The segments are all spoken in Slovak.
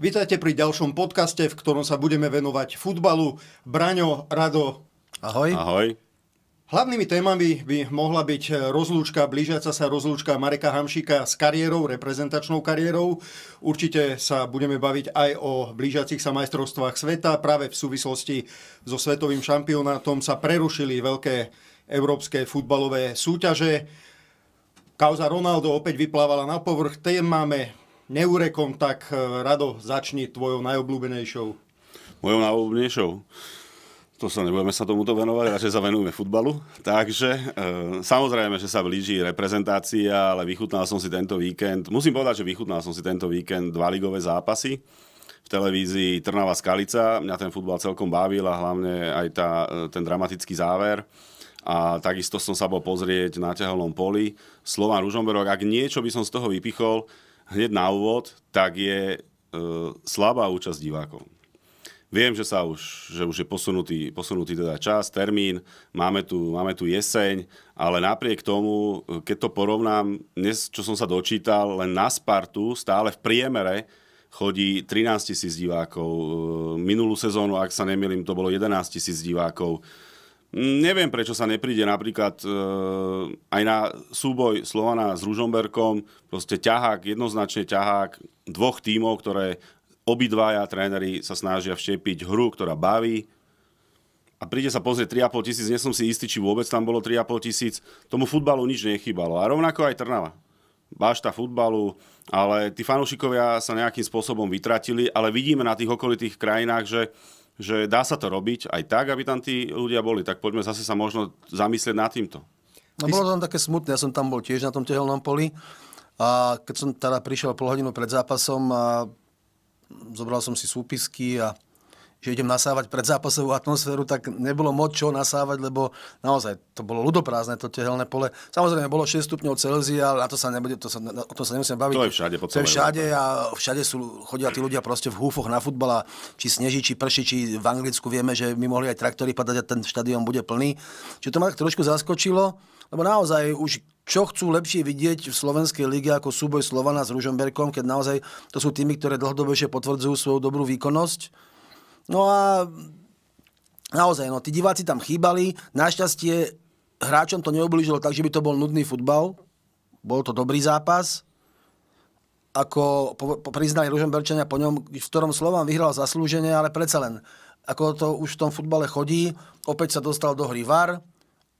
Vítajte pri ďalšom podcaste, v ktorom sa budeme venovať futbalu. Braňo, Rado. Ahoj. Ahoj. Hlavnými témami by mohla byť rozlúčka, blížiaca sa rozlúčka Mareka Hamšika s kariérou, reprezentačnou kariérou. Určite sa budeme baviť aj o blížiacich sa majstrovstvách sveta. Práve v súvislosti so svetovým šampionátom sa prerušili veľké európske futbalové súťaže. Kauza Ronaldo opäť vyplávala na povrch. Tým máme neurekom, tak e, Rado, začni tvojou najobľúbenejšou. Mojou najobľúbenejšou? To sa nebudeme sa tomuto venovať, že sa venujeme futbalu. Takže e, samozrejme, že sa blíži reprezentácia, ale vychutnal som si tento víkend, musím povedať, že vychutnal som si tento víkend dva ligové zápasy v televízii Trnava Skalica. Mňa ten futbal celkom bavil a hlavne aj tá, e, ten dramatický záver a takisto som sa bol pozrieť na ťahovnom poli. Slovan Ružomberok, ak niečo by som z toho vypichol, hneď na úvod, tak je e, slabá účasť divákov. Viem, že, sa už, že už je posunutý, posunutý teda čas, termín, máme tu, máme tu jeseň, ale napriek tomu, keď to porovnám, dnes, čo som sa dočítal, len na Spartu stále v priemere chodí 13 tisíc divákov. E, minulú sezónu, ak sa nemýlim, to bolo 11 tisíc divákov. Mm, neviem, prečo sa nepríde napríklad e, aj na súboj Slovana s Ružomberkom, proste ťahák, jednoznačne ťahák dvoch tímov, ktoré obidvaja tréneri sa snažia vštepiť hru, ktorá baví. A príde sa pozrieť 3,5 tisíc, nie som si istý, či vôbec tam bolo 3,5 tisíc. Tomu futbalu nič nechybalo. A rovnako aj Trnava. Bašta futbalu, ale tí fanúšikovia sa nejakým spôsobom vytratili, ale vidíme na tých okolitých krajinách, že že dá sa to robiť aj tak, aby tam tí ľudia boli. Tak poďme zase sa možno zamyslieť nad týmto. No bolo tam také smutné, ja som tam bol tiež na tom tehelnom poli a keď som teda prišiel pol hodinu pred zápasom a zobral som si súpisky a že idem nasávať pred zápasovú atmosféru, tak nebolo moc čo nasávať, lebo naozaj to bolo ľudoprázdne, to tehelné pole. Samozrejme, bolo 6 stupňov Celzia, ale na to sa nebude, to sa, o tom sa nemusím baviť. To je všade, po to je všade a všade sú, chodia tí ľudia proste v húfoch na a či sneží, či prší, či v Anglicku vieme, že my mohli aj traktory padať a ten štadión bude plný. Čiže to ma tak trošku zaskočilo, lebo naozaj už čo chcú lepšie vidieť v slovenskej lige ako súboj Slovana s Ružomberkom, keď naozaj to sú tými, ktoré dlhodobejšie potvrdzujú svoju dobrú výkonnosť No a naozaj, no, tí diváci tam chýbali. Našťastie hráčom to neublížilo tak, že by to bol nudný futbal. Bol to dobrý zápas. Ako po, po, priznali Berčania po ňom, v ktorom Slován vyhral zaslúženie, ale predsa len. Ako to už v tom futbale chodí, opäť sa dostal do hry VAR,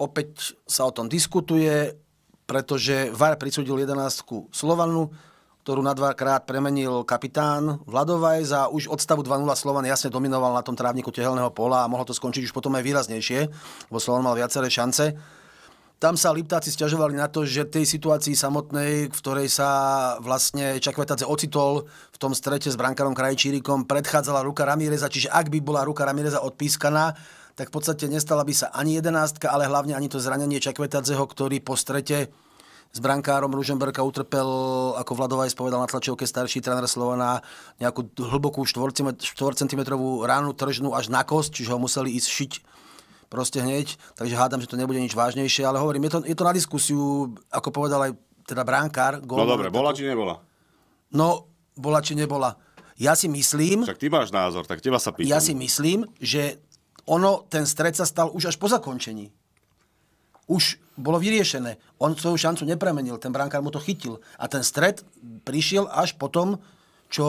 opäť sa o tom diskutuje, pretože VAR prisudil 11 Slovanu, ktorú na dvakrát premenil kapitán Vladovaj za už odstavu 2-0 Slovan jasne dominoval na tom trávniku tehelného pola a mohlo to skončiť už potom aj výraznejšie, lebo Slovan mal viaceré šance. Tam sa Liptáci stiažovali na to, že tej situácii samotnej, v ktorej sa vlastne Čakvetadze ocitol v tom strete s brankárom Krajčírikom, predchádzala ruka Ramíreza, čiže ak by bola ruka Ramíreza odpískaná, tak v podstate nestala by sa ani jedenástka, ale hlavne ani to zranenie Čakvetadzeho, ktorý po strete s brankárom Ruženberka utrpel, ako aj spovedal na tlačovke, starší tréner Slovana nejakú hlbokú 4 cm ránu tržnú až na kost, čiže ho museli ísť šiť proste hneď, takže hádam, že to nebude nič vážnejšie, ale hovorím, je to, je to na diskusiu, ako povedal aj teda bránkár. no dobre, bola či nebola? No, bola či nebola. Ja si myslím... Však ty máš názor, tak teba sa pýtam. Ja si myslím, že ono, ten stred sa stal už až po zakončení už bolo vyriešené. On svoju šancu nepremenil, ten brankár mu to chytil. A ten stred prišiel až potom, čo,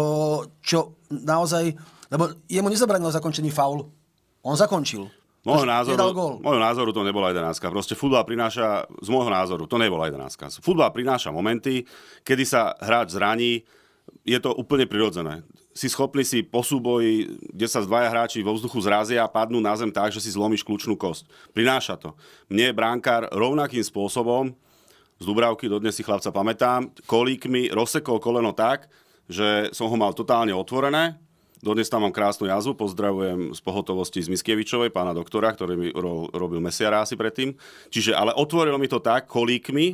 čo naozaj... Lebo jemu nezabranilo zakončený faul. On zakončil. Môjho názoru, môjho názoru to nebola jedenáctka. Proste futbal prináša, z môjho názoru, to nebola jedenáctka. Futbal prináša momenty, kedy sa hráč zraní, je to úplne prirodzené. Si schopný si po súboji, kde sa dvaja hráči vo vzduchu zrazia a padnú na zem tak, že si zlomíš kľúčnú kosť. Prináša to. Mne bránkár rovnakým spôsobom, z Dubravky dodnes si chlapca pamätám, kolík mi rozsekol koleno tak, že som ho mal totálne otvorené, Dodnes tam mám krásnu jazvu, pozdravujem z pohotovosti z Miskievičovej, pána doktora, ktorý mi ro- robil mesiara asi predtým. Čiže, ale otvoril mi to tak kolíkmi,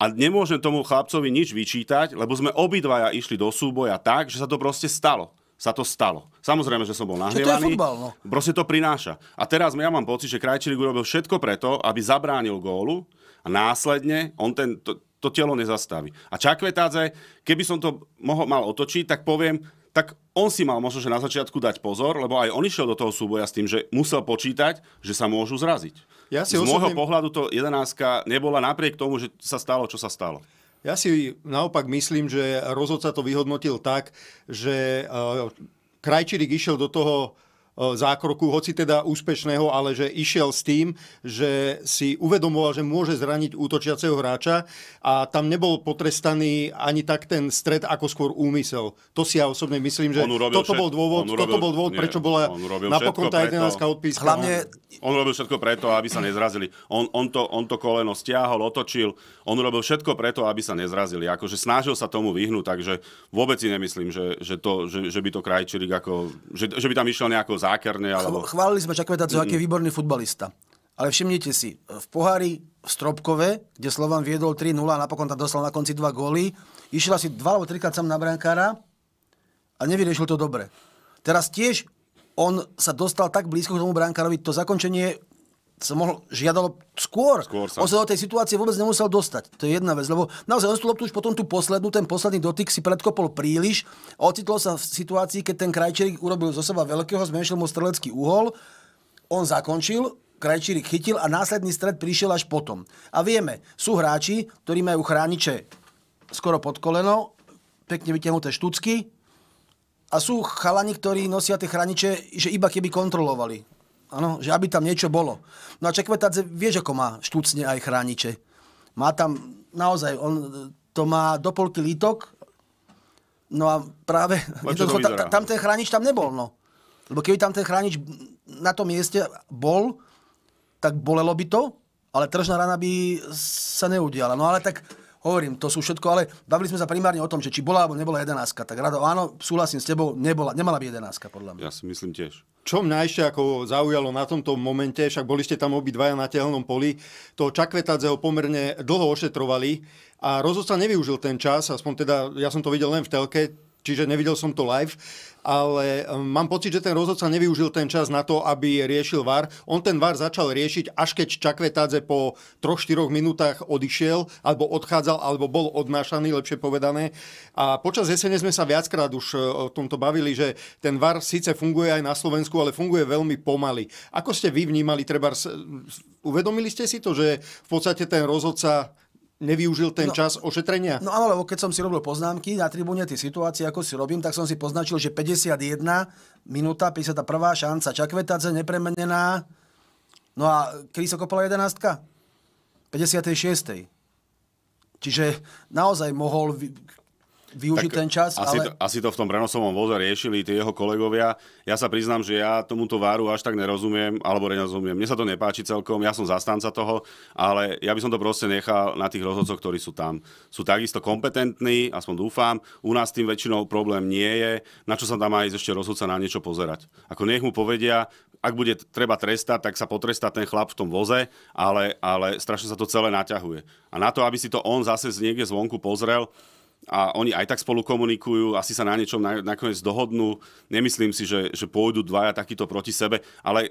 a nemôžem tomu chlapcovi nič vyčítať, lebo sme obidvaja išli do súboja tak, že sa to proste stalo sa to stalo. Samozrejme, že som bol nahnevaný. Čo to je futbal, no? Proste to prináša. A teraz ja mám pocit, že Krajčilík urobil všetko preto, aby zabránil gólu a následne on ten, to, to telo nezastaví. A Čakvetádze, keby som to mohol, mal otočiť, tak poviem, tak on si mal možno, že na začiatku dať pozor, lebo aj on išiel do toho súboja s tým, že musel počítať, že sa môžu zraziť. Ja si Z osobne... môjho pohľadu to 11 nebola napriek tomu, že sa stalo, čo sa stalo. Ja si naopak myslím, že rozhodca to vyhodnotil tak, že eh, Krajčírik išiel do toho E, zákroku, hoci teda úspešného, ale že išiel s tým, že si uvedomoval, že môže zraniť útočiaceho hráča a tam nebol potrestaný ani tak ten stred, ako skôr úmysel. To si ja osobne myslím, že toto, bol dôvod, urobil, toto bol dôvod, nie, prečo bola napokon tá 11 odpíska. Hlavne... On robil všetko preto, aby sa nezrazili. On, on, to, on to koleno stiahol, otočil, on robil všetko preto, aby sa nezrazili. Akože snažil sa tomu vyhnúť, takže vôbec si nemyslím, že, že, to, že, že by to krajčili ako, že, že by tam išiel nejako zákerne. Alebo... Chválili sme Čakveta, mm-hmm. aký je výborný futbalista. Ale všimnite si, v pohári v Stropkove, kde Slovan viedol 3-0 a napokon tam dostal na konci dva góly, išiel asi dva alebo trikrát sám na brankára a nevyriešil to dobre. Teraz tiež on sa dostal tak blízko k tomu brankárovi, to zakončenie sa mohol, žiadalo skôr. skôr On sa do tej situácie vôbec nemusel dostať. To je jedna vec, lebo naozaj on tú loptu už potom tú poslednú, ten posledný dotyk si predkopol príliš. Ocitlo sa v situácii, keď ten krajčerik urobil zo seba veľkého, zmenšil mu strelecký úhol, on zakončil, krajčírik chytil a následný stred prišiel až potom. A vieme, sú hráči, ktorí majú chrániče skoro pod koleno, pekne vyťahnuté štucky, a sú chalani, ktorí nosia tie chrániče, že iba keby kontrolovali Áno, že aby tam niečo bolo. No a Čekvetadze vieš, ako má štúcne aj chrániče. Má tam naozaj, on to má do polky lítok, no a práve jednoducho, ta, tam ten chránič tam nebol, no. Lebo keby tam ten chránič na tom mieste bol, tak bolelo by to, ale tržná rana by sa neudiala. No ale tak hovorím, to sú všetko, ale bavili sme sa primárne o tom, že či bola alebo nebola jedenáska. Tak rado, áno, súhlasím s tebou, nebola, nemala by jedenáska, podľa mňa. Ja si myslím tiež. Čo mňa ešte ako zaujalo na tomto momente, však boli ste tam obidvaja na tehelnom poli, to ho pomerne dlho ošetrovali a rozhodca nevyužil ten čas, aspoň teda ja som to videl len v telke, čiže nevidel som to live, ale ehm, mám pocit, že ten rozhodca nevyužil ten čas na to, aby riešil VAR. On ten VAR začal riešiť, až keď Čakvetádze po 3-4 minútach odišiel, alebo odchádzal, alebo bol odnášaný, lepšie povedané. A počas jesene sme sa viackrát už e, o tomto bavili, že ten VAR síce funguje aj na Slovensku, ale funguje veľmi pomaly. Ako ste vy vnímali, treba uvedomili ste si to, že v podstate ten rozhodca nevyužil ten no, čas ošetrenia? No ale keď som si robil poznámky na tribúne tej situácie, ako si robím, tak som si poznačil, že 51 minúta, 51. šanca Čakvetadze nepremenená. No a kedy sa kopala 11? 56. Čiže naozaj mohol využiť tak ten čas. Asi, ale... to, asi to v tom prenosovom voze riešili tie jeho kolegovia. Ja sa priznám, že ja tomuto váru až tak nerozumiem, alebo nerozumiem. Mne sa to nepáči celkom, ja som zastanca toho, ale ja by som to proste nechal na tých rozhodcoch, ktorí sú tam. Sú takisto kompetentní, aspoň dúfam. U nás tým väčšinou problém nie je. Na čo sa tam má ísť ešte rozhodca na niečo pozerať? Ako nech mu povedia, ak bude treba trestať, tak sa potrestá ten chlap v tom voze, ale, ale strašne sa to celé naťahuje. A na to, aby si to on zase niekde zvonku pozrel, a oni aj tak spolu komunikujú, asi sa na niečom na, nakoniec dohodnú. Nemyslím si, že, že pôjdu dvaja takýto proti sebe, ale e,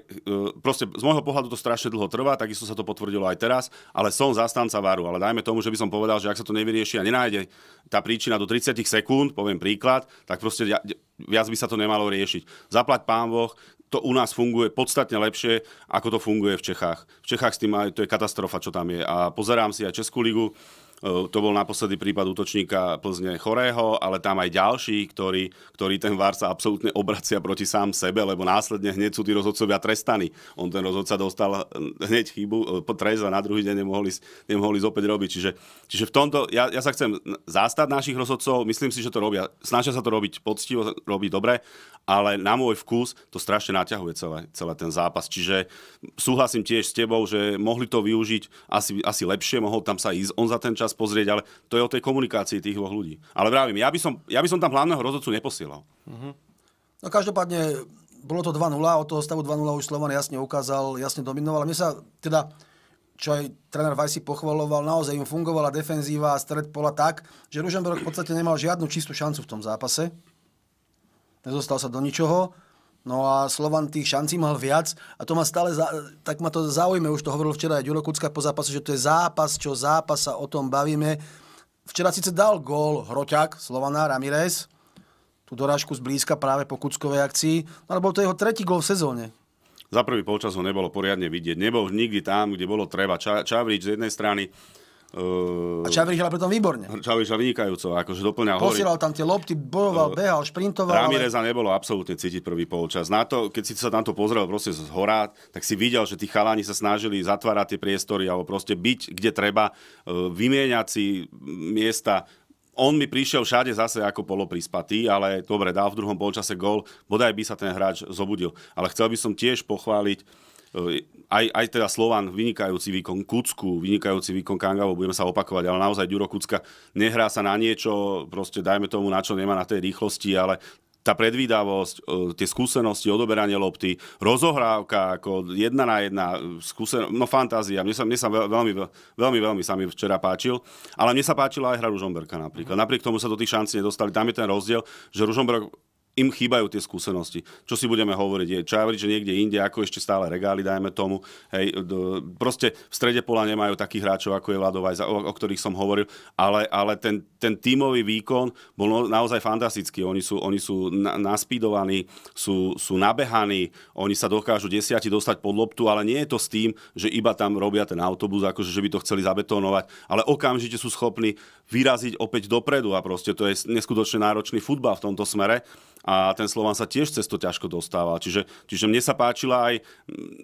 proste z môjho pohľadu to strašne dlho trvá, takisto sa to potvrdilo aj teraz, ale som zastanca varu. Ale dajme tomu, že by som povedal, že ak sa to nevyrieši a nenájde tá príčina do 30 sekúnd, poviem príklad, tak proste ja, viac by sa to nemalo riešiť. Zaplať pán Boh, to u nás funguje podstatne lepšie, ako to funguje v Čechách. V Čechách s tým aj, to je katastrofa, čo tam je. A pozerám si aj Českú ligu, Eh, to bol naposledy prípad útočníka Plzne Chorého, ale tam aj ďalší, ktorý, ktorý ten VAR sa absolútne obracia proti sám sebe, lebo následne hneď sú tí rozhodcovia trestaní. On ten rozhodca dostal hm, hneď chybu, eh, trest a na druhý deň nemohli, nemohli opäť robiť. Čiže, čiže v tomto, ja, ja sa chcem zástať našich rozhodcov, myslím si, že to robia, snažia sa to robiť poctivo, robiť dobre, ale na môj vkus to strašne naťahuje celé, celé ten zápas. Čiže súhlasím tiež s tebou, že mohli to využiť asi, asi lepšie, mohol tam sa ísť on za ten čas teraz pozrieť, ale to je o tej komunikácii tých dvoch ľudí. Ale vravím, ja by som, ja by som tam hlavného rozhodcu neposielal. Uh-huh. No každopádne bolo to 2-0, od toho stavu 2-0 už Slovan jasne ukázal, jasne dominoval. Mne sa teda, čo aj tréner Vajsi pochvaloval, naozaj im fungovala defenzíva a stred pola tak, že Ružomberok v podstate nemal žiadnu čistú šancu v tom zápase. Nezostal sa do ničoho. No a Slovan tých šancí mal viac a to ma stále, za, tak ma to zaujme, už to hovoril včera aj Ďuro Kucka po zápase, že to je zápas, čo zápas sa o tom bavíme. Včera síce dal gól Hroťak, Slovana, Ramirez, tú dorážku zblízka práve po Kuckovej akcii, no ale bol to jeho tretí gól v sezóne. Za prvý polčas ho nebolo poriadne vidieť. Nebol nikdy tam, kde bolo treba. Ča- Čavrič z jednej strany Uh, a Čavri hral pritom výborne. Čavri hral vynikajúco, akože doplňal Posielal tam tie lopty, bojoval, uh, behal, šprintoval. Ramireza ale... nebolo absolútne cítiť prvý polčas. Na to, keď si sa na to pozrel proste z hora, tak si videl, že tí chaláni sa snažili zatvárať tie priestory alebo proste byť kde treba, uh, vymieňať si miesta, on mi prišiel všade zase ako poloprispatý, ale dobre, dal v druhom polčase gol, bodaj by sa ten hráč zobudil. Ale chcel by som tiež pochváliť aj, aj teda Slovan, vynikajúci výkon, Kucku, vynikajúci výkon Kangavo, budeme sa opakovať, ale naozaj Ďuro Kucka nehrá sa na niečo, proste dajme tomu, na čo nemá na tej rýchlosti, ale tá predvídavosť, e, tie skúsenosti, odoberanie lopty, rozohrávka ako jedna na jedna, skúsen... no fantázia. Mne sa, mne sa veľmi, veľmi, veľmi sa mi včera páčil, ale mne sa páčila aj hra Ružomberka napríklad. Napriek tomu sa do tých šancí nedostali. Tam je ten rozdiel, že Ružomberg im chýbajú tie skúsenosti. Čo si budeme hovoriť, je Čavrič niekde inde, ako ešte stále regály, dajme tomu. Hej, do, proste v strede pola nemajú takých hráčov, ako je Vladovaj, o, o ktorých som hovoril, ale, ale ten, ten tímový výkon bol no, naozaj fantastický. Oni sú, oni sú na, naspídovaní, sú, sú nabehaní, oni sa dokážu desiati dostať pod loptu, ale nie je to s tým, že iba tam robia ten autobus, akože že by to chceli zabetónovať, ale okamžite sú schopní vyraziť opäť dopredu a proste to je neskutočne náročný futbal v tomto smere a ten Slovan sa tiež cez to ťažko dostával. Čiže, čiže mne sa páčila aj,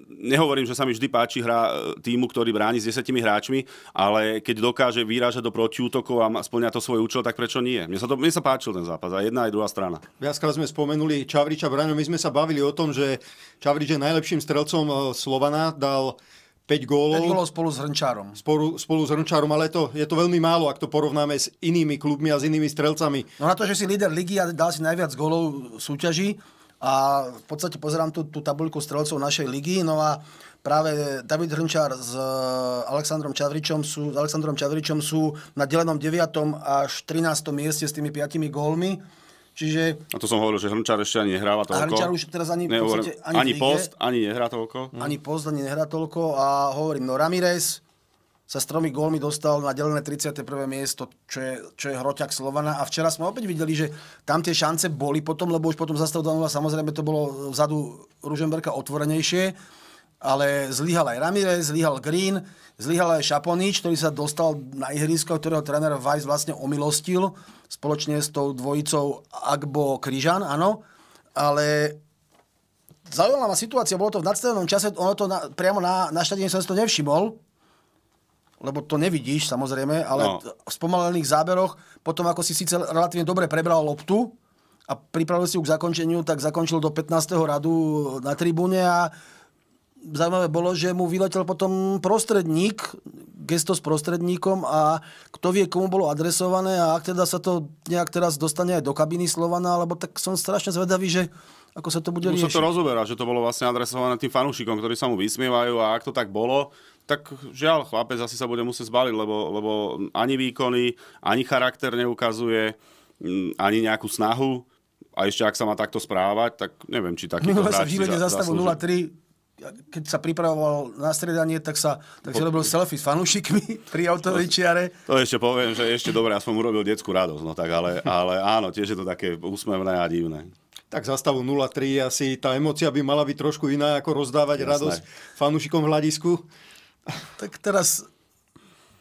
nehovorím, že sa mi vždy páči hra e, týmu, ktorý bráni s desetimi hráčmi, ale keď dokáže vyrážať do protiútokov a splňa to svoj účel, tak prečo nie? Mne sa, to, mne sa páčil ten zápas, aj jedna aj druhá strana. Viackrát sme spomenuli Čavriča Braňo, my sme sa bavili o tom, že Čavrič je najlepším strelcom e, Slovana, dal 5 gólov. 5 gólov spolu s Hrnčárom. Spolu, spolu s Hrnčárom, ale to, je to veľmi málo, ak to porovnáme s inými klubmi a s inými strelcami. No na to, že si líder ligy a dal si najviac gólov v súťaži a v podstate pozerám tú, tú tabuľku strelcov našej ligy, no a práve David Hrnčár s e, Alexandrom Čavričom sú, s Alexandrom Čavričom sú na delenom 9. až 13. mieste s tými 5 gólmi Čiže... A to som hovoril, že Hrnčar ešte ani nehráva toľko. Hrnčar už teraz ani, Nehovorím, pocete, ani, ani post, ani nehrá toľko. Hm. Ani post, ani nehrá toľko. A hovorím, no Ramirez sa s tromi gólmi dostal na delené 31. miesto, čo je, čo je hroťak Slovana. A včera sme opäť videli, že tam tie šance boli potom, lebo už potom zastavu 2 samozrejme to bolo vzadu Ružemberka otvorenejšie ale zlyhal aj Ramirez, zlyhal Green, zlyhal aj Šaponič, ktorý sa dostal na ihrisko, ktorého tréner Weiss vlastne omilostil spoločne s tou dvojicou Agbo Kryžan, áno. Ale zaujímavá situácia, bolo to v nadstavenom čase, ono to na, priamo na, na štadine som si to nevšimol, lebo to nevidíš samozrejme, ale no. v spomalených záberoch, potom ako si síce relatívne dobre prebral loptu a pripravil si ju k zakončeniu, tak zakončil do 15. radu na tribúne a zaujímavé bolo, že mu vyletel potom prostredník, gesto s prostredníkom a kto vie, komu bolo adresované a ak teda sa to nejak teraz dostane aj do kabiny Slovana, alebo tak som strašne zvedavý, že ako sa to bude riešiť. sa to rozoberá, že to bolo vlastne adresované tým fanúšikom, ktorí sa mu vysmievajú a ak to tak bolo, tak žiaľ, chlapec asi sa bude musieť zbaliť, lebo, lebo ani výkony, ani charakter neukazuje, mm, ani nejakú snahu. A ešte ak sa má takto správať, tak neviem, či takýto no, hráč... No, zastavu 0-3 keď sa pripravoval na stredanie, tak sa tak si robil selfie s fanúšikmi pri autovej čiare. To, to ešte poviem, že ešte dobre, som urobil detskú radosť, no tak, ale, ale áno, tiež je to také úsmevné a divné tak za stavu 0-3 asi tá emocia by mala byť trošku iná, ako rozdávať Jasné. radosť fanúšikom v hľadisku. Tak teraz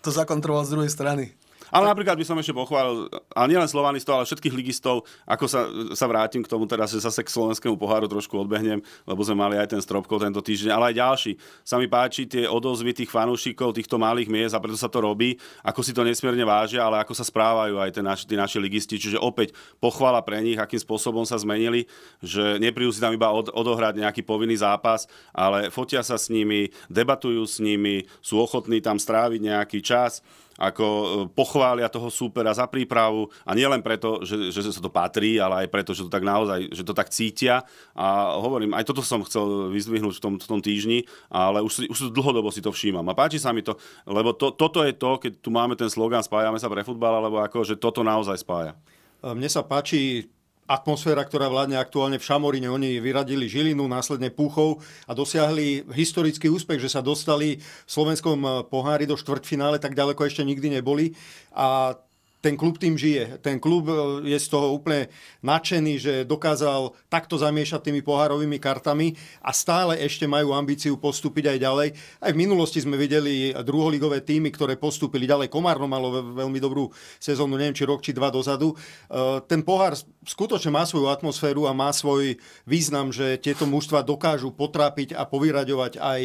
to zakontroloval z druhej strany. Ale napríklad by som ešte pochválil, a nielen slovanistov, ale všetkých ligistov, ako sa, sa vrátim k tomu teraz, že zase k slovenskému poháru trošku odbehnem, lebo sme mali aj ten stropko tento týždeň, ale aj ďalší. Sa mi páči tie odozvy tých fanúšikov, týchto malých miest a preto sa to robí, ako si to nesmierne vážia, ale ako sa správajú aj ten naši, tí naši ligisti. Čiže opäť pochvala pre nich, akým spôsobom sa zmenili, že neprídu si tam iba od, odohrať nejaký povinný zápas, ale fotia sa s nimi, debatujú s nimi, sú ochotní tam stráviť nejaký čas ako e, pochvália toho súpera za prípravu a nielen preto, že, že sa to patrí, ale aj preto, že to tak naozaj, že to tak cítia a hovorím, aj toto som chcel vyzdvihnúť v tom, v tom týždni, ale už, už dlhodobo si to všímam a páči sa mi to, lebo to, toto je to, keď tu máme ten slogan spájame sa pre futbal, alebo ako, že toto naozaj spája. Mne sa páči atmosféra, ktorá vládne aktuálne v Šamoríne. Oni vyradili Žilinu, následne Púchov a dosiahli historický úspech, že sa dostali v slovenskom eh, pohári do štvrtfinále, tak ďaleko ešte nikdy neboli. A ten klub tým žije. Ten klub e, je z toho úplne nadšený, že dokázal takto zamiešať tými pohárovými kartami a stále ešte majú ambíciu postúpiť aj ďalej. Aj v minulosti sme videli druholigové týmy, ktoré postúpili ďalej. Komárno malo veľmi dobrú sezónu, neviem, či rok, či dva dozadu. E, ten pohár skutočne má svoju atmosféru a má svoj význam, že tieto mužstva dokážu potrápiť a povyraďovať aj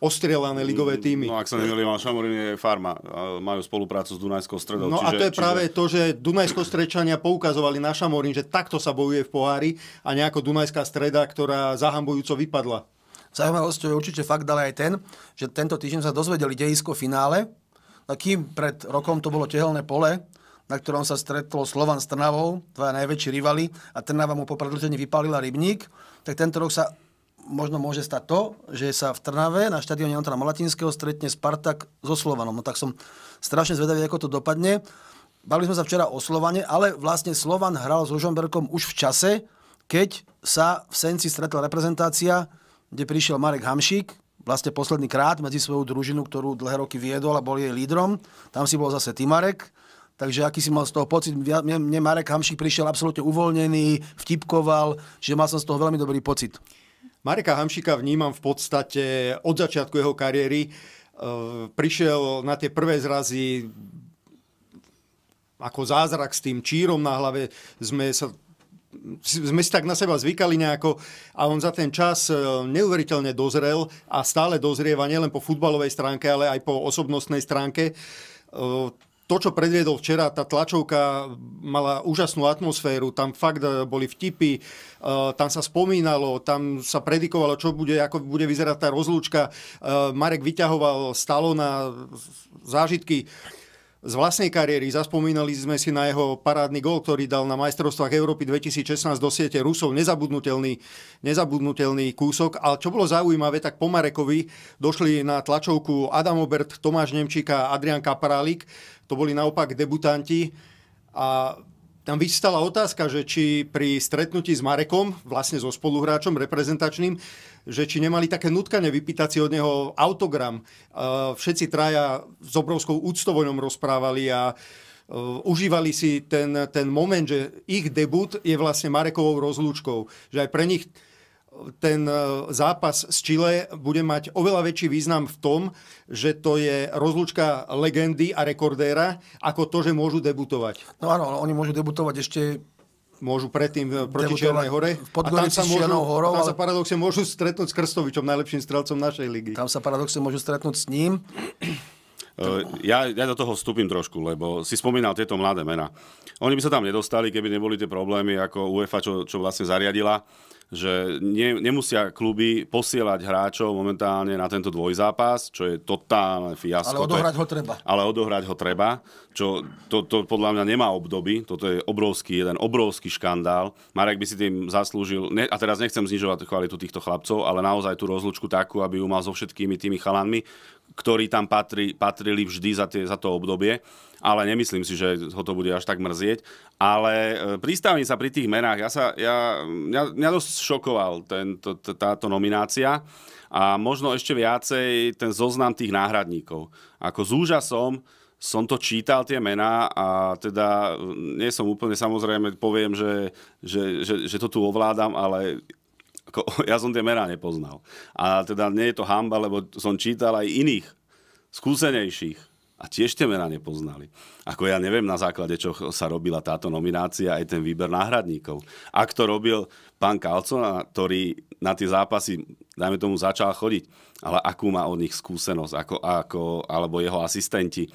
ostrielané ligové mm, týmy. No ak sa nemýlim, Šamorín je farma. Majú spoluprácu s Dunajskou stredou. No čiže, a to je práve čiže... to, že Dunajsko strečania poukazovali na Šamorín, že takto sa bojuje v pohári a nejako Dunajská streda, ktorá zahambujúco vypadla. Zaujímavosťou je určite fakt ale aj ten, že tento týždeň sa dozvedeli dejisko finále, a kým pred rokom to bolo tehelné pole, na ktorom sa stretlo Slovan s Trnavou, dva najväčší rivali, a Trnava mu po predlžení vypálila rybník, tak tento rok sa možno môže stať to, že sa v Trnave na štadióne Antona Malatinského stretne Spartak so Slovanom. No tak som strašne zvedavý, ako to dopadne. Bavili sme sa včera o Slovane, ale vlastne Slovan hral s Ružomberkom už v čase, keď sa v Senci stretla reprezentácia, kde prišiel Marek Hamšík, vlastne posledný krát medzi svojou družinu, ktorú dlhé roky viedol a bol jej lídrom. Tam si bol zase Timarek, Takže aký si mal z toho pocit? mne Marek Hamšík prišiel absolútne uvoľnený, vtipkoval, že mal som z toho veľmi dobrý pocit. Mareka Hamšika vnímam v podstate od začiatku jeho kariéry. E, prišiel na tie prvé zrazy ako zázrak s tým čírom na hlave. Sme sa sme si tak na seba zvykali nejako a on za ten čas e, neuveriteľne dozrel a stále dozrieva nielen po futbalovej stránke, ale aj po osobnostnej stránke e, to, čo predviedol včera, tá tlačovka mala úžasnú atmosféru, tam fakt eh, boli vtipy, eh, tam sa spomínalo, tam sa predikovalo, čo bude, ako bude vyzerať tá rozlúčka. Eh, Marek vyťahoval stalo na zážitky z vlastnej kariéry. Zaspomínali sme si na jeho parádny gol, ktorý dal na majstrovstvách Európy 2016 do siete Rusov. Nezabudnutelný, nezabudnutelný kúsok. Ale čo bolo zaujímavé, tak po Marekovi došli na tlačovku Adam Obert, Tomáš Nemčík a Adrian Kaprálik. To boli naopak debutanti. A tam vystala otázka, že či pri stretnutí s Marekom, vlastne so spoluhráčom reprezentačným, že či nemali také nutkanie vypýtať si od neho autogram. E, všetci traja s obrovskou úctou rozprávali a e, užívali si ten, ten moment, že ich debut je vlastne Marekovou rozlúčkou. Že aj pre nich ten e, zápas s Chile bude mať oveľa väčší význam v tom, že to je rozlúčka legendy a rekordéra, ako to, že môžu debutovať. No áno, oni môžu debutovať ešte môžu predtým e, proti Čiernej hore. V a tam sa, môžu, horou, tam sa paradoxe môžu stretnúť s Krstovičom, najlepším strelcom našej ligy. Tam sa paradoxe môžu stretnúť s ním. E, ja, ja do toho vstúpim trošku, lebo si spomínal tieto mladé mená. Oni by sa tam nedostali, keby neboli tie problémy, ako UEFA, čo, čo vlastne zariadila že ne, nemusia kluby posielať hráčov momentálne na tento dvojzápas, čo je totálne fiasko. Ale odohrať ho treba. Ale odohrať ho treba, čo to, to podľa mňa nemá obdoby. Toto je obrovský, jeden obrovský škandál. Marek by si tým zaslúžil, ne, a teraz nechcem znižovať kvalitu týchto chlapcov, ale naozaj tú rozlučku takú, aby ju mal so všetkými tými chalanmi, ktorí tam patri, patrili vždy za, tie, za to obdobie, ale nemyslím si, že ho to bude až tak mrzieť. Ale e, pristavím sa pri tých menách. Ja sa, ja, mňa, mňa dosť šokoval tento, táto nominácia a možno ešte viacej ten zoznam tých náhradníkov. Ako s úžasom som to čítal, tie mená, a teda nie som úplne, samozrejme, poviem, že, že, že, že to tu ovládam, ale ako, ja som tie merá nepoznal. A teda nie je to hamba, lebo som čítal aj iných, skúsenejších. A tiež tie mená nepoznali. Ako ja neviem na základe, čo sa robila táto nominácia, aj ten výber náhradníkov. Ak to robil pán Kalcon, ktorý na tie zápasy, dajme tomu, začal chodiť, ale akú má od nich skúsenosť, ako, ako, alebo jeho asistenti, e,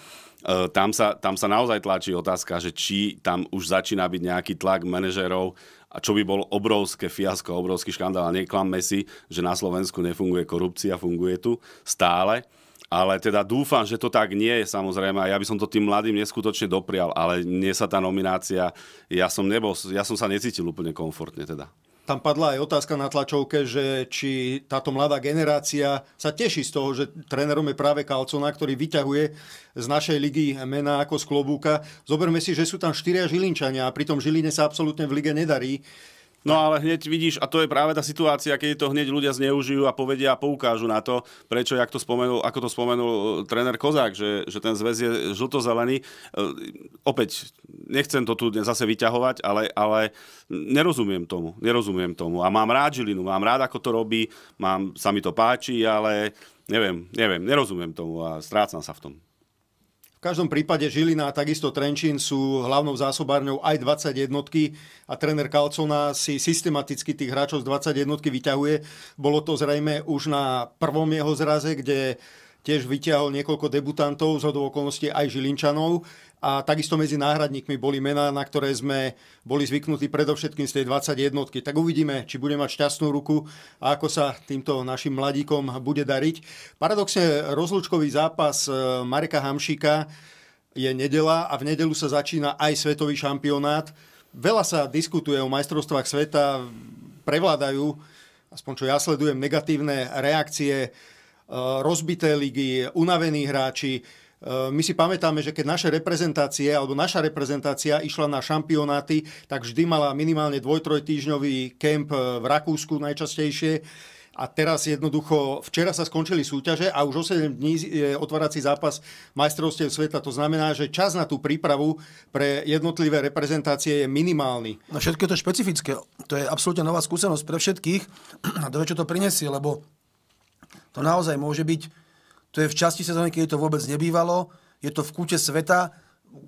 tam sa, tam sa naozaj tlačí otázka, že či tam už začína byť nejaký tlak manažerov a čo by bol obrovské fiasko, obrovský škandál. Neklamme si, že na Slovensku nefunguje korupcia, funguje tu stále. Ale teda dúfam, že to tak nie je samozrejme. Ja by som to tým mladým neskutočne doprial, ale nie sa tá nominácia, ja som, nebol, ja som sa necítil úplne komfortne teda tam padla aj otázka na tlačovke, že či táto mladá generácia sa teší z toho, že trénerom je práve Kalcona, ktorý vyťahuje z našej ligy mená ako z klobúka. Zoberme si, že sú tam štyria Žilinčania a pritom Žiline sa absolútne v lige nedarí. No ale hneď vidíš, a to je práve tá situácia, keď to hneď ľudia zneužijú a povedia a poukážu na to, prečo, jak to spomenul, ako to spomenul e, tréner Kozák, že, že ten zväz je žlto-zelený. E, opäť, nechcem to tu zase vyťahovať, ale, ale nerozumiem tomu, nerozumiem tomu. A mám rád Žilinu, mám rád, ako to robí, mám, sa mi to páči, ale neviem, neviem, nerozumiem tomu a strácam sa v tom každom prípade Žilina a takisto Trenčín sú hlavnou zásobárňou aj 20 jednotky a tréner Kalcona si systematicky tých hráčov z 20 jednotky vyťahuje. Bolo to zrejme už na prvom jeho zraze, kde tiež vyťahol niekoľko debutantov, z okolností aj Žilinčanov a takisto medzi náhradníkmi boli mená, na ktoré sme boli zvyknutí predovšetkým z tej 21. Tak uvidíme, či bude mať šťastnú ruku a ako sa týmto našim mladíkom bude dariť. Paradoxne rozlúčkový zápas e, Mareka Hamšíka je nedela a v nedelu sa začína aj svetový šampionát. Veľa sa diskutuje o majstrovstvách sveta, prevládajú, aspoň čo ja sledujem, negatívne reakcie Eh, rozbité ligy, unavení hráči. Eh, my si pamätáme, že keď naše reprezentácie, alebo naša reprezentácia išla na šampionáty, tak vždy mala minimálne dvoj týždňový kemp eh, v Rakúsku najčastejšie. A teraz jednoducho, včera sa skončili súťaže a už o 7 dní je otvárací zápas majstrovstiev sveta. To znamená, že čas na tú prípravu pre jednotlivé reprezentácie je minimálny. No všetko je to špecifické. To je absolútne nová skúsenosť pre všetkých. A to, čo to prinesie, lebo to naozaj môže byť, to je v časti sezóny, keď to vôbec nebývalo, je to v kúte sveta,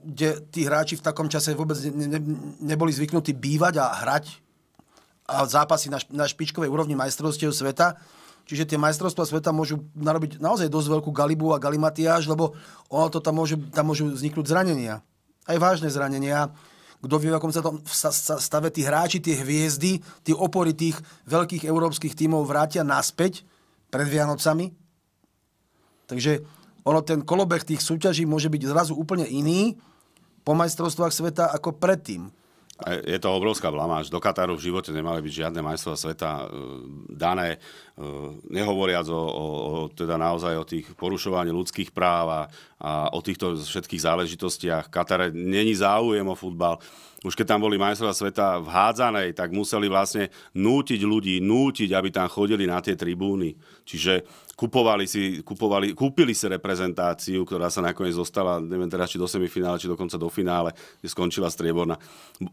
kde tí hráči v takom čase vôbec ne, ne, neboli zvyknutí bývať a hrať a zápasy na, na špičkovej úrovni majstrovstiev sveta. Čiže tie majstrovstvá sveta môžu narobiť naozaj dosť veľkú galibu a galimatiáž, lebo ono to tam, môže, tam môžu vzniknúť zranenia. Aj vážne zranenia. Kto vie, v akom sa tam stave tí hráči, tie hviezdy, tie opory tých veľkých európskych tímov vrátia naspäť pred Vianocami. Takže ono, ten kolobeh tých súťaží môže byť zrazu úplne iný po majstrovstvách sveta ako predtým. Je to obrovská blamáž. Do Kataru v živote nemali byť žiadne majstrovstvá sveta eh, dané Eh, nehovoriac o, o, o teda naozaj o tých porušovaní ľudských práv a, a o týchto všetkých záležitostiach. Katar není záujem o futbal. Už keď tam boli majstrovstvá sveta v hádzanej, tak museli vlastne nútiť ľudí, nútiť, aby tam chodili na tie tribúny. Čiže kupovali si, kupovali, kúpili si reprezentáciu, ktorá sa nakoniec zostala, neviem teraz, či do semifinále, či dokonca do finále, kde skončila strieborná.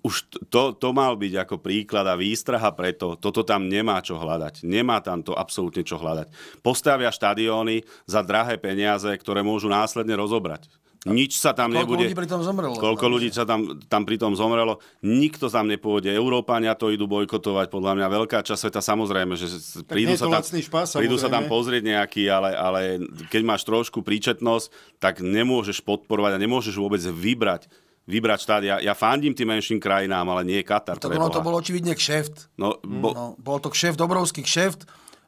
Už to, to mal byť ako príklad a výstraha preto. Toto tam nemá čo hľadať. Nemá tam to absolútne čo hľadať. Postavia štadióny za drahé peniaze, ktoré môžu následne rozobrať. Nič sa tam koľko nebude. Koľko ľudí pri zomrelo? Koľko ľudí sa tam, tam pri tom zomrelo. Nikto tam nepôjde. Európania to idú bojkotovať. Podľa mňa veľká časť sveta samozrejme, že prídu, sa tam, špás, prídu sa tam pozrieť nejaký, ale, ale keď máš trošku príčetnosť, tak nemôžeš podporovať a nemôžeš vôbec vybrať vybrať štát. Ja, ja fandím tým menším krajinám, ale nie Katar. No tak ono to bolo očividne kšeft. No, bo... no, bol to kšeft, obrovský kšeft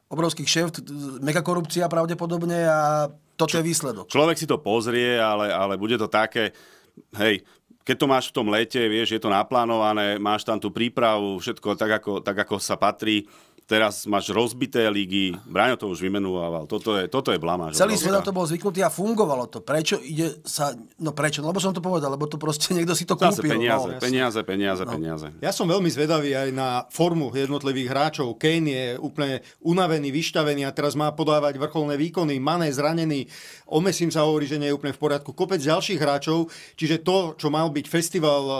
obrovský kšeft, megakorupcia pravdepodobne a toto je výsledok. Človek si to pozrie, ale, ale bude to také, hej, keď to máš v tom lete, vieš, je to naplánované, máš tam tú prípravu, všetko tak, ako, tak, ako sa patrí, Teraz máš rozbité ligy, Braňo to už vymenúval, toto je, toto je blamáž. Celý svet na to bol zvyknutý a fungovalo to. Prečo ide sa, no prečo, lebo som to povedal, lebo to proste niekto si to Zase peniaze, no, peniaze, peniaze, no. peniaze. Ja som veľmi zvedavý aj na formu jednotlivých hráčov. Kane je úplne unavený, vyštavený a teraz má podávať vrcholné výkony. Mané zranený, o mesím sa hovorí, že nie je úplne v poriadku. Kopec ďalších hráčov, čiže to, čo mal byť festival eh,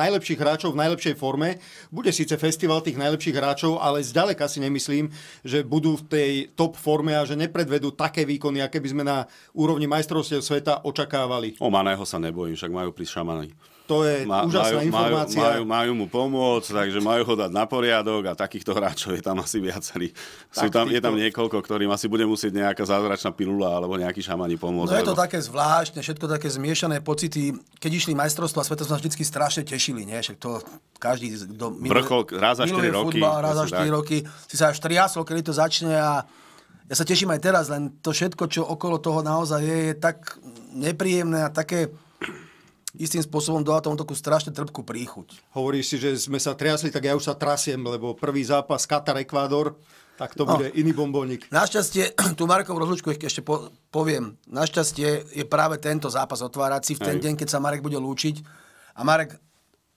najlepších hráčov v najlepšej forme, bude síce festival tých najlepších hráčov, ale z zďaleka si nemyslím, že budú v tej top forme a že nepredvedú také výkony, aké by sme na úrovni majstrovstiev sveta očakávali. O Maného sa nebojím, však majú pri šamani. To je Ma, úžasná majú, informácia. Majú, majú, majú mu pomôcť, takže majú ho dať na poriadok a takýchto hráčov je tam asi viacerí. Sú tam, je tam niekoľko, ktorým asi bude musieť nejaká zázračná pilula alebo nejaký šamani pomôcť. No je to alebo... také zvláštne, všetko také zmiešané pocity. Keď išli majstrovstvá sveta, sme vždy strašne tešili, nie? Však to každý, kto minul, Vrchol, raz za 4 roky. Futbol, raz za 4 tak. roky. Si sa až triasol, kedy to začne a ja sa teším aj teraz, len to všetko, čo okolo toho naozaj je, je tak nepríjemné a také istým spôsobom dala tomu takú strašne trpkú príchuť. Hovoríš si, že sme sa triasli, tak ja už sa trasiem, lebo prvý zápas Katar-Ekvádor, tak to no, bude iný bombónik. Našťastie, tu Markov rozlučku ešte po, poviem, našťastie je práve tento zápas otvárací v ten Aj. deň, keď sa Marek bude lúčiť. A Marek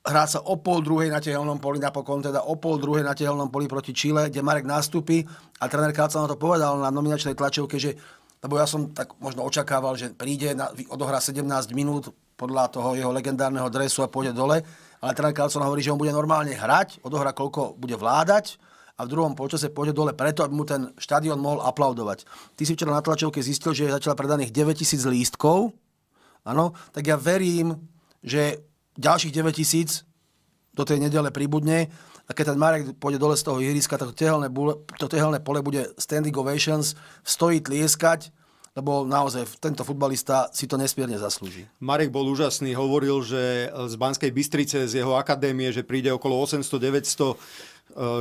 hrá sa o pol druhej na tehelnom poli, napokon teda o pol druhej na tehelnom poli proti Čile, kde Marek nastúpi a tréner Kráca na to povedal na nominačnej tlačovke, že lebo ja som tak možno očakával, že príde, na, odohrá 17 minút, podľa toho jeho legendárneho dresu a pôjde dole. Ale tréner Carlson hovorí, že on bude normálne hrať, odohra koľko bude vládať a v druhom polčase pôjde dole preto, aby mu ten štadión mohol aplaudovať. Ty si včera na tlačovke zistil, že je zatiaľ predaných 9000 lístkov, áno, tak ja verím, že ďalších 9000 do tej nedele príbudne, a keď ten Marek pôjde dole z toho ihriska, tak to tehelné, to tehelné pole bude standing ovations, stojí tlieskať, lebo naozaj tento futbalista si to nesmierne zaslúži. Marek bol úžasný, hovoril, že e, z Banskej Bystrice, z jeho akadémie, že príde okolo 800-900 e,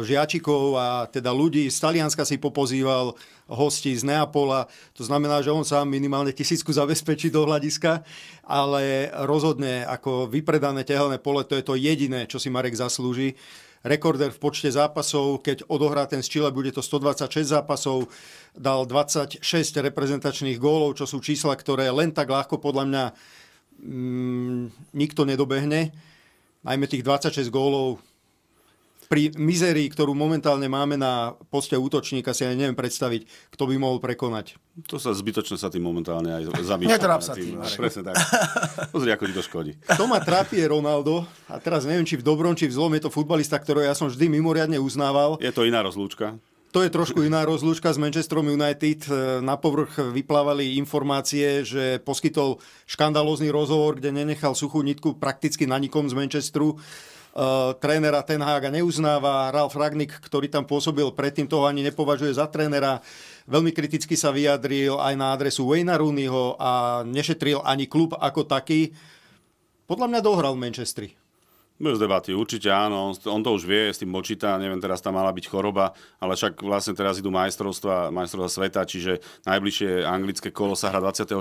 žiačikov a teda ľudí. Z Talianska si popozýval hosti z Neapola. To znamená, že on sám minimálne tisícku zabezpečí do hľadiska, ale rozhodne ako vypredané tehelné pole, to je to jediné, čo si Marek zaslúži. Rekorder v počte zápasov. Keď odohrá ten z Chile, bude to 126 zápasov. Dal 26 reprezentačných gólov, čo sú čísla, ktoré len tak ľahko podľa mňa mm, nikto nedobehne. Najmä tých 26 gólov pri mizerii, ktorú momentálne máme na poste útočníka, si aj neviem predstaviť, kto by mohol prekonať. To sa zbytočne sa tým momentálne aj zamýšľa. Netráp sa tým. tým presne tak. Pozri, ako ti to škodí. To ma trápie Ronaldo. A teraz neviem, či v dobrom, či v zlom je to futbalista, ktorého ja som vždy mimoriadne uznával. Je to iná rozlúčka. To je trošku iná rozlúčka s Manchesterom United. E, na povrch vyplávali informácie, že poskytol škandalózny rozhovor, kde nenechal suchú nitku prakticky na nikom z Manchesteru. Eh, trénera Ten Haga neuznáva, Ralf Ragnik, ktorý tam pôsobil predtým, toho ani nepovažuje za trénera. Veľmi kriticky sa vyjadril aj na adresu Wayna Rooneyho a nešetril ani klub ako taký. Podľa mňa dohral v Manchestri. Bez debaty, určite áno, on, to už vie, s tým počíta, neviem, teraz tam mala byť choroba, ale však vlastne teraz idú majstrovstva, majstrovstva sveta, čiže najbližšie anglické kolo sa hrá 26.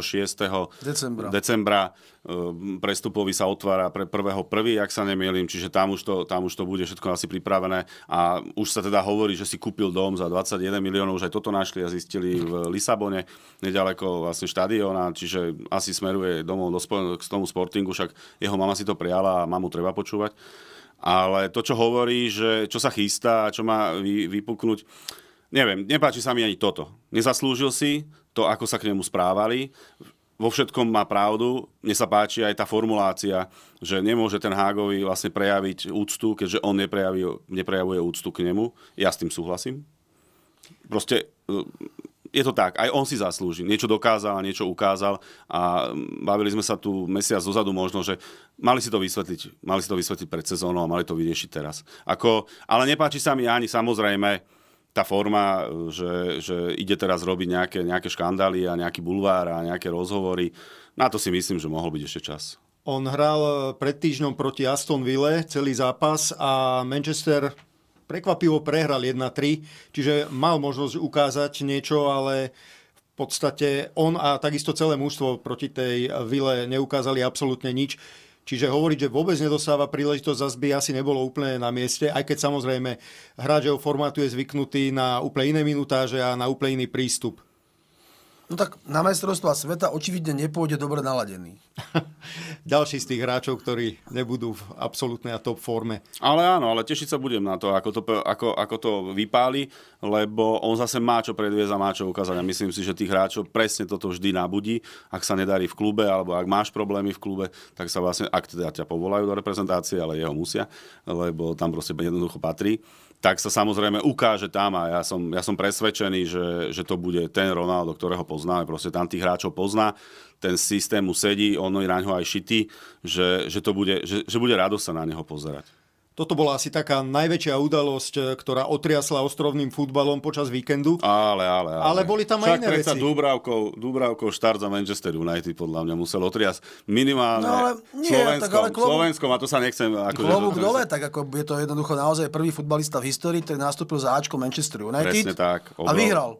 decembra. decembra ehm, prestupový sa otvára pre prvého prvý, ak sa nemielim, čiže tam už, to, tam už to bude všetko asi pripravené a už sa teda hovorí, že si kúpil dom za 21 miliónov, už aj toto našli a zistili v Lisabone, nedaleko vlastne štadiona, čiže asi smeruje domov do, k tomu Sportingu, však jeho mama si to prijala a mamu treba počúvať komentovať. Ale to, čo hovorí, že čo sa chystá, čo má vy, vypuknúť, neviem, nepáči sa mi ani toto. Nezaslúžil si to, ako sa k nemu správali. Vo všetkom má pravdu. Mne sa páči aj tá formulácia, že nemôže ten Hágovi vlastne prejaviť úctu, keďže on neprejavuje úctu k nemu. Ja s tým súhlasím. Proste je to tak, aj on si zaslúži. Niečo dokázal, niečo ukázal a bavili sme sa tu mesiac dozadu možno, že mali si to vysvetliť, mali si to vysvetliť pred sezónou a mali to vyriešiť teraz. Ako, ale nepáči sa mi ani samozrejme tá forma, že, že ide teraz robiť nejaké, nejaké škandály a nejaký bulvár a nejaké rozhovory. Na to si myslím, že mohol byť ešte čas. On hral pred týždňom proti Aston Ville celý zápas a Manchester prekvapivo prehral 1-3, čiže mal možnosť ukázať niečo, ale v podstate on a takisto celé mužstvo proti tej vile neukázali absolútne nič. Čiže hovoriť, že vôbec nedostáva príležitosť zazby asi nebolo úplne na mieste, aj keď samozrejme hráč jeho formátu je zvyknutý na úplne iné minutáže a na úplne iný prístup. No tak na majstrovstvá sveta očividne nepôjde dobre naladený. Ďalší z tých hráčov, ktorí nebudú v absolútnej a top forme. Ale áno, ale tešiť sa budem na to, ako to, ako, ako to vypáli, lebo on zase má čo predviesť a má čo ukázať. A myslím si, že tých hráčov presne toto vždy nabudí. Ak sa nedarí v klube, alebo ak máš problémy v klube, tak sa vlastne, ak teda ťa povolajú do reprezentácie, ale jeho musia, lebo tam proste jednoducho patrí tak sa samozrejme ukáže tam a ja som, ja som presvedčený, že, že to bude ten Ronaldo, ktorého poznáme. Proste tam tých hráčov pozná, ten systém mu sedí, ono je na ňo aj šitý, že, že, to bude, že, že bude radosť sa na neho pozerať. Toto bola asi taká najväčšia udalosť, e, ktorá otriasla ostrovným futbalom počas víkendu. Ale, ale, ale. Ale boli tam Však aj iné veci. Dúbravkou, Dúbravkou štart za Manchester United podľa mňa musel otriasť minimálne no, ale, nie, Slovenskom, tak ale klobúk, Slovenskom, a to sa nechcem... Ako klobúk dole, tak ako je to jednoducho naozaj prvý futbalista v histórii, ktorý nastúpil za Ačko Manchester United. Presne tak. Obrov. A vyhral.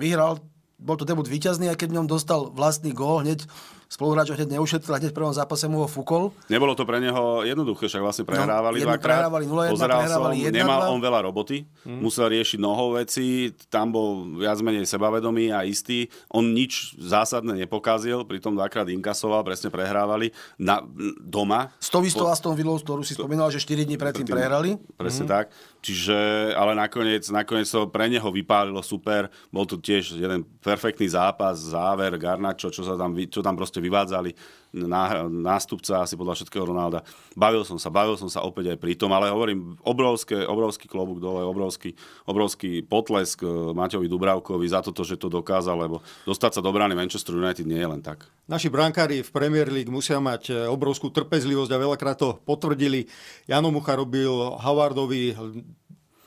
Vyhral, bol to debut výťazný, aj keď v ňom dostal vlastný gól hneď spoluhráč ho hneď neušetril, hneď v prvom zápase mu ho fúkol. Nebolo to pre neho jednoduché, však vlastne no, prehrávali no, dvakrát. Prehrávali 0 prehrávali 1, nemal on veľa roboty, hmm. musel riešiť mnoho veci, tam bol viac menej sebavedomý a istý. On nič zásadné nepokazil, pritom dvakrát inkasoval, presne prehrávali na, doma. S tou istou Aston Villou, ktorú si spomínal, že 4 dní predtým, predtým prehrali. Presne hmm. tak. Čiže, ale nakoniec, nakoniec to pre neho vypálilo super. Bol to tiež jeden perfektný zápas, záver, Garnačo, čo, sa tam, čo tam proste vyvádzali nástupca asi podľa všetkého Ronalda. Bavil som sa, bavil som sa opäť aj pri tom, ale hovorím, obrovské, obrovský klobúk dole, obrovský, obrovský potlesk eh, Maťovi Dubravkovi za toto, že to dokázal, lebo dostať sa do brány Manchester United nie je len tak. Naši brankári v Premier League musia mať eh, obrovskú trpezlivosť a veľakrát to potvrdili. Jano Mucha robil Howardovi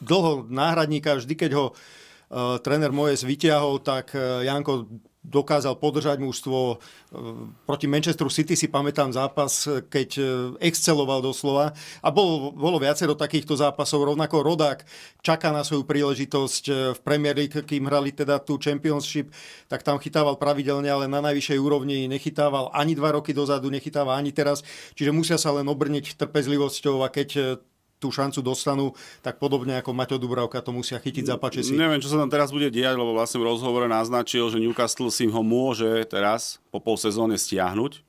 dlho náhradníka, vždy keď ho eh, tréner Mojes vyťahol, tak Janko dokázal podržať mužstvo. E, proti Manchesteru City si pamätám zápas, keď e, exceloval doslova. A bolo, bolo viacero takýchto zápasov. Rovnako Rodák čaká na svoju príležitosť e, v Premier League, kým hrali teda tú Championship, tak tam chytával pravidelne, ale na najvyššej úrovni nechytával ani dva roky dozadu, nechytáva ani teraz. Čiže musia sa len obrniť trpezlivosťou a keď tú šancu dostanú, tak podobne ako Maťo Dubravka to musia chytiť za pače si. Neviem, čo sa tam teraz bude diať, lebo vlastne v rozhovore naznačil, že Newcastle si ho môže teraz po pol sezóne stiahnuť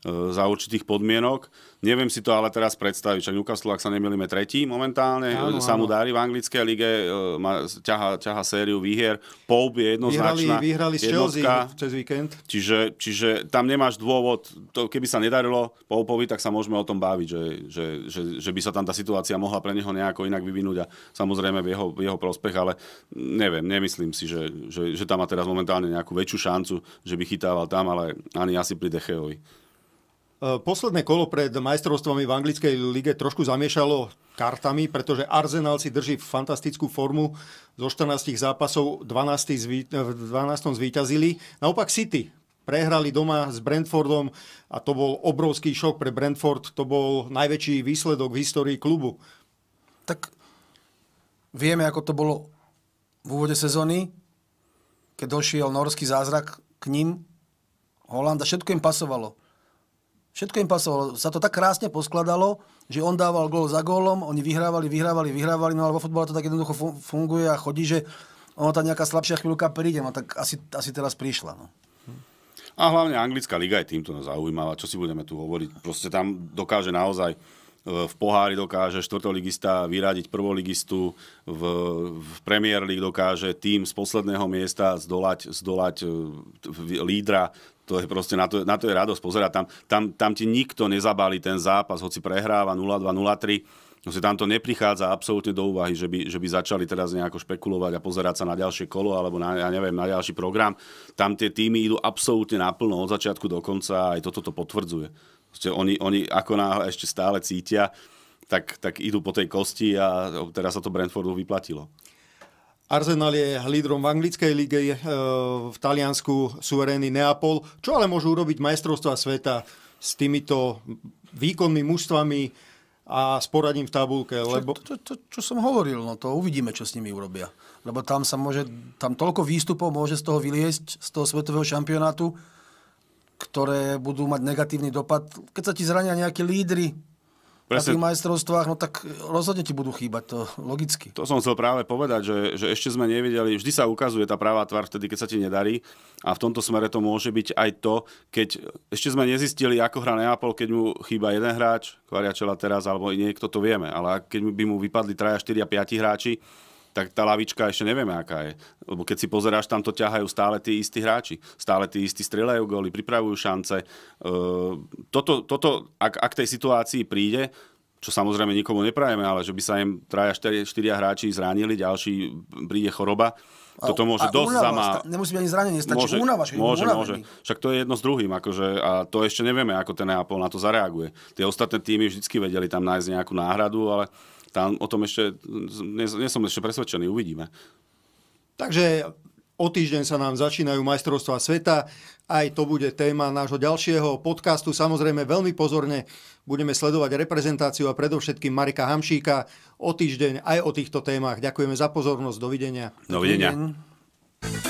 E, za určitých podmienok. Neviem si to ale teraz predstaviť, však Newcastle, ak sa nemilíme, tretí momentálne, áno, sa mu darí v anglickej lige, e, má, ťaha, ťaha sériu výhier, Poub je jednoznačná Vyhrali, vyhrali z Chelsea cez víkend. Čiže, čiže tam nemáš dôvod, to, keby sa nedarilo Poubovi, tak sa môžeme o tom baviť, že, že, že, že by sa tam tá situácia mohla pre neho nejako inak vyvinúť a samozrejme v jeho, v jeho prospech, ale neviem, nemyslím si, že, že, že tam má teraz momentálne nejakú väčšiu šancu, že by chytával tam, ale ani asi pri Decheovi. Eh, posledné kolo pred majstrovstvami v anglickej lige trošku zamiešalo kartami, pretože Arsenal si drží fantastickú formu. Zo 14 zápasov 12 zví, eh, v 12. zvíťazili. Naopak City prehrali doma s Brentfordom a to bol obrovský šok pre Brentford. To bol najväčší výsledok v histórii klubu. Tak vieme, ako to bolo v úvode sezóny, keď došiel norský zázrak k ním. Holanda, všetko im pasovalo Všetko im pasovalo. Sa to tak krásne poskladalo, že on dával gól za gólom, oni vyhrávali, vyhrávali, vyhrávali, no ale vo futbale to tak jednoducho funguje a chodí, že ono tá nejaká slabšia chvíľka príde, no tak asi, asi teraz prišla. No. A hlavne anglická liga je týmto zaujímavá, čo si budeme tu hovoriť. Proste tam dokáže naozaj e, v pohári dokáže štvrtoligista vyradiť prvoligistu, v, v Premier League dokáže tým z posledného miesta zdolať, zdolať e, lídra to je proste, na to, na to je radosť pozerať. Tam, tam, tam ti nikto nezabali ten zápas, hoci prehráva 0-2, 0-3, Proste tam to neprichádza absolútne do úvahy, že by, že by začali teraz nejako špekulovať a pozerať sa na ďalšie kolo alebo na, ja neviem, na ďalší program. Tam tie týmy idú absolútne naplno od začiatku do konca a aj toto to potvrdzuje. Proste oni, oni ako náhle ešte stále cítia, tak, tak idú po tej kosti a teraz sa to Brentfordu vyplatilo. Arsenal je lídrom v anglickej lige, e, v Taliansku suverénny Neapol. Čo ale môžu urobiť majstrovstva sveta s týmito výkonnými mužstvami a s poradím v tabulke? Lebo... Čo, to, to, čo som hovoril, no to uvidíme, čo s nimi urobia. Lebo tam sa môže, tam toľko výstupov môže z toho vyliesť, z toho svetového šampionátu, ktoré budú mať negatívny dopad. Keď sa ti zrania nejakí lídry, Presne. na tých majstrovstvách, no tak rozhodne ti budú chýbať, to logicky. To som chcel práve povedať, že, že ešte sme nevedeli, vždy sa ukazuje tá pravá tvár vtedy, keď sa ti nedarí a v tomto smere to môže byť aj to, keď ešte sme nezistili, ako hrá Neapol, keď mu chýba jeden hráč, Kvariačela teraz, alebo niekto to vieme, ale keď by mu vypadli 3, 4 a 5 hráči, tak tá lavička ešte nevieme, aká je. Lebo keď si pozeráš, tam to ťahajú stále tí istí hráči. Stále tí istí strieľajú góly, pripravujú šance. E, toto, toto ak, ak tej situácii príde, čo samozrejme nikomu neprajeme, ale že by sa im traja, štyria, štyria hráči zranili, ďalší príde choroba, toto môže a dosť zamá... nemusí byť ani zranenie, stačí môže, únava. Že môže, môže. Však to je jedno s druhým. Akože, a to ešte nevieme, ako ten Neapol na to zareaguje. Tie ostatné týmy vždycky vedeli tam nájsť nejakú náhradu, ale tam o tom ešte, nie, nie som ešte presvedčený, uvidíme. Takže o týždeň sa nám začínajú majstrovstvá sveta. Aj to bude téma nášho ďalšieho podcastu. Samozrejme veľmi pozorne budeme sledovať reprezentáciu a predovšetkým Marika Hamšíka. O týždeň aj o týchto témach. Ďakujeme za pozornosť. Dovidenia. Dovidenia. Dovidenia.